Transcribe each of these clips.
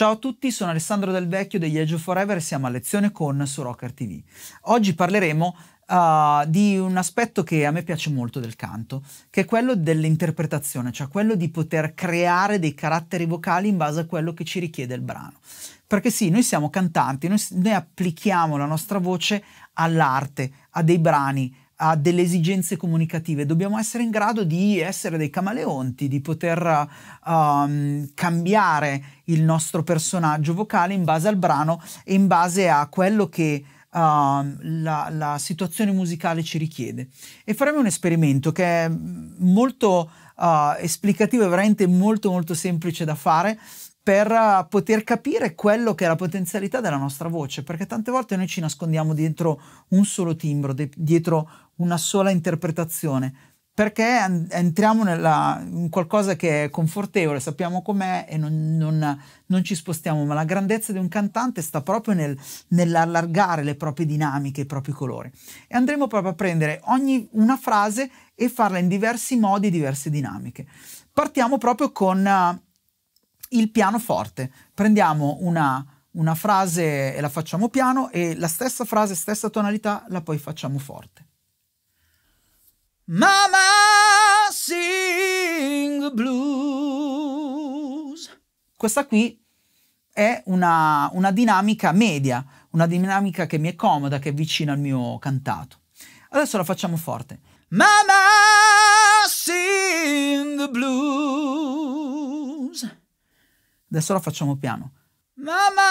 Ciao a tutti, sono Alessandro Del Vecchio degli Edge of Forever e siamo a lezione con su Rocker TV. Oggi parleremo uh, di un aspetto che a me piace molto del canto, che è quello dell'interpretazione, cioè quello di poter creare dei caratteri vocali in base a quello che ci richiede il brano. Perché sì, noi siamo cantanti, noi, noi applichiamo la nostra voce all'arte, a dei brani, ha delle esigenze comunicative, dobbiamo essere in grado di essere dei camaleonti, di poter um, cambiare il nostro personaggio vocale in base al brano e in base a quello che uh, la, la, situazione musicale ci richiede. E faremo un esperimento che è molto uh, esplicativo e veramente molto molto semplice da fare per poter capire quello che è la potenzialità della nostra voce, perché tante volte noi ci nascondiamo dietro un solo timbro, dietro una sola interpretazione, perché entriamo nella, in qualcosa che è confortevole, sappiamo com'è e non, non, non, ci spostiamo, ma la grandezza di un cantante sta proprio nel, nell'allargare le proprie dinamiche, i propri colori. E andremo proprio a prendere ogni una frase e farla in diversi modi, diverse dinamiche. Partiamo proprio con uh, il pianoforte. Prendiamo una una frase e la facciamo piano e la stessa frase, stessa tonalità la poi facciamo forte. Mama sing blues. Questa qui è una, una dinamica media, una dinamica che mi è comoda, che è vicina al mio cantato. Adesso la facciamo forte. Mama sing the blues. Adesso la facciamo piano. Mama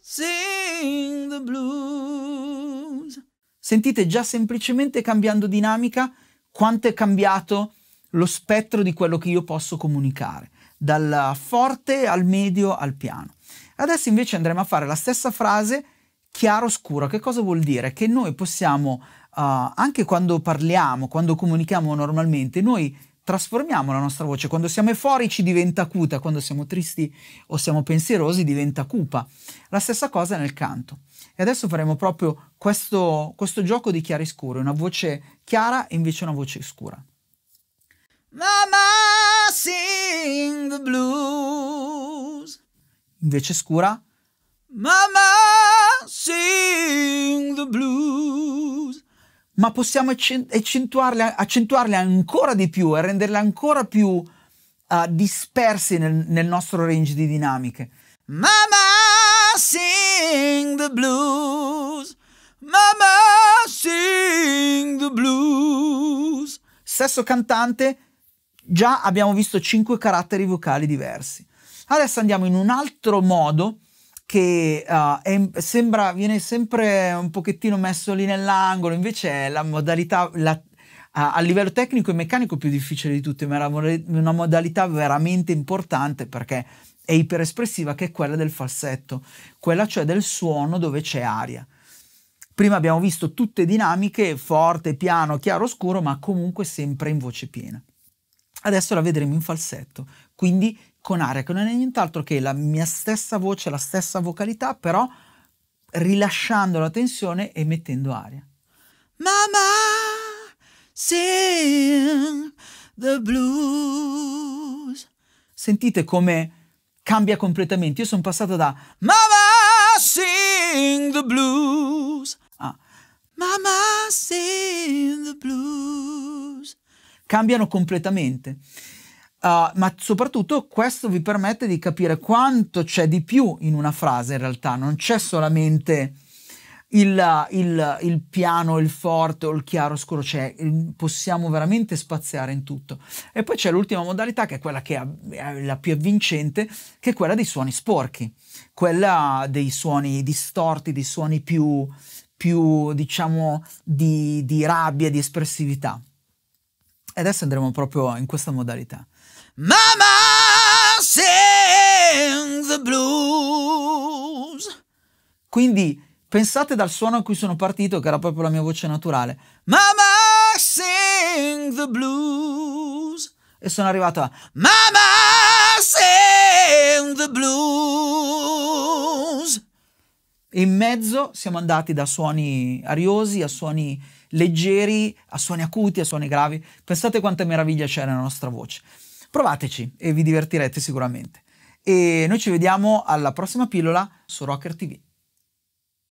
sing the blues. Sentite già semplicemente cambiando dinamica quanto è cambiato lo spettro di quello che io posso comunicare, dal forte al medio al piano. Adesso invece andremo a fare la stessa frase chiaro-scuro. Che cosa vuol dire? Che noi possiamo, uh, anche quando parliamo, quando comunichiamo normalmente, noi trasformiamo la nostra voce. Quando siamo euforici diventa acuta, quando siamo tristi o siamo pensierosi diventa cupa. La stessa cosa nel canto. E adesso faremo proprio questo, questo gioco di chiaroscuro, una voce chiara e invece una voce scura. Mama sing the blues. Invece scura. ma possiamo accentuarle, accentuarle ancora di più e renderle ancora più uh, eh, disperse nel, nel nostro range di dinamiche. Mama sing the blues, mama sing the blues. Stesso cantante, già abbiamo visto cinque caratteri vocali diversi. Adesso andiamo in un altro modo che uh, è, sembra, viene sempre un pochettino messo lì nell'angolo, invece è la modalità la, uh, a livello tecnico e meccanico più difficile di tutte, ma è una modalità veramente importante perché è iperespressiva, che è quella del falsetto, quella cioè del suono dove c'è aria. Prima abbiamo visto tutte dinamiche, forte, piano, chiaro, scuro, ma comunque sempre in voce piena. Adesso la vedremo in falsetto, quindi con aria, che non è nient'altro che la mia stessa voce, la stessa vocalità, però rilasciando la tensione e mettendo aria. Mama, sing the blues. Sentite come cambia completamente. Io sono passato da Mama, sing the blues. A Mama, sing the blues. Cambiano completamente. Uh, ma soprattutto questo vi permette di capire quanto c'è di più in una frase in realtà, non c'è solamente il, il, il, piano, il forte o il chiaro scuro, c'è, possiamo veramente spaziare in tutto. E poi c'è l'ultima modalità che è quella che è la più avvincente, che è quella dei suoni sporchi, quella dei suoni distorti, dei suoni più, più diciamo, di, di rabbia, di espressività. E adesso andremo proprio in questa modalità. Mama sings the blues. Quindi pensate dal suono a cui sono partito, che era proprio la mia voce naturale. Mama sing the blues. E sono arrivato a Mama sing the blues. E in mezzo siamo andati da suoni ariosi a suoni leggeri, a suoni acuti, a suoni gravi. Pensate quanta meraviglia c'è nella nostra voce. Provateci e vi divertirete sicuramente. E noi ci vediamo alla prossima pillola su Rocker TV.